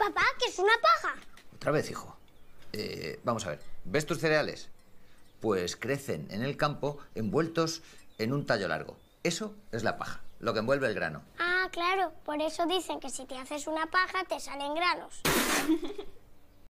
Papá, que es una paja. Otra vez, hijo. Eh, vamos a ver, ¿ves tus cereales? Pues crecen en el campo envueltos en un tallo largo. Eso es la paja, lo que envuelve el grano. Ah, claro, por eso dicen que si te haces una paja te salen granos.